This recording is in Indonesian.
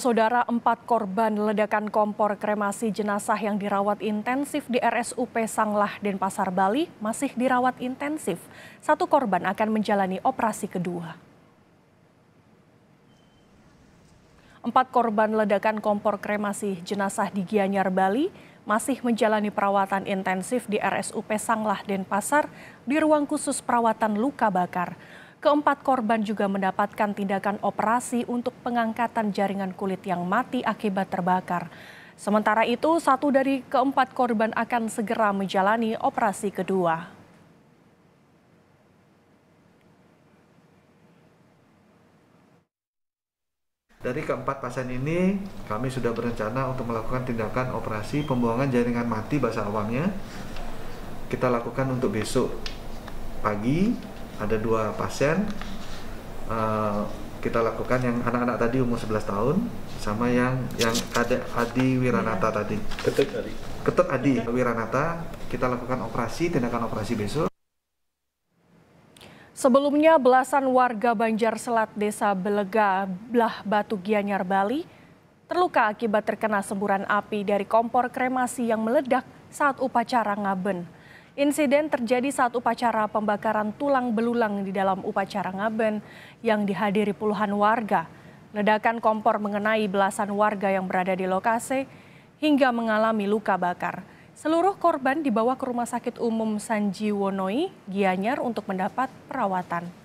Saudara empat korban ledakan kompor kremasi jenazah yang dirawat intensif di RSUP Sanglah Denpasar Bali masih dirawat intensif. Satu korban akan menjalani operasi kedua. Empat korban ledakan kompor kremasi jenazah di Gianyar Bali masih menjalani perawatan intensif di RSUP Sanglah Denpasar di ruang khusus perawatan luka bakar. Keempat korban juga mendapatkan tindakan operasi untuk pengangkatan jaringan kulit yang mati akibat terbakar. Sementara itu, satu dari keempat korban akan segera menjalani operasi kedua. Dari keempat pasien ini, kami sudah berencana untuk melakukan tindakan operasi pembuangan jaringan mati bahasa awamnya. Kita lakukan untuk besok pagi ada dua pasien uh, kita lakukan yang anak-anak tadi umur 11 tahun sama yang yang ada Adi Wiranata iya. tadi. Ketut Adi. Ketut Adi Wiranata kita lakukan operasi tindakan operasi besok. Sebelumnya belasan warga Banjar Selat Desa Belega Blah Batu Gianyar Bali terluka akibat terkena semburan api dari kompor kremasi yang meledak saat upacara ngaben. Insiden terjadi saat upacara pembakaran tulang belulang di dalam upacara Ngaben yang dihadiri puluhan warga. Ledakan kompor mengenai belasan warga yang berada di lokasi hingga mengalami luka bakar. Seluruh korban dibawa ke Rumah Sakit Umum Sanjiwonoi, Gianyar untuk mendapat perawatan.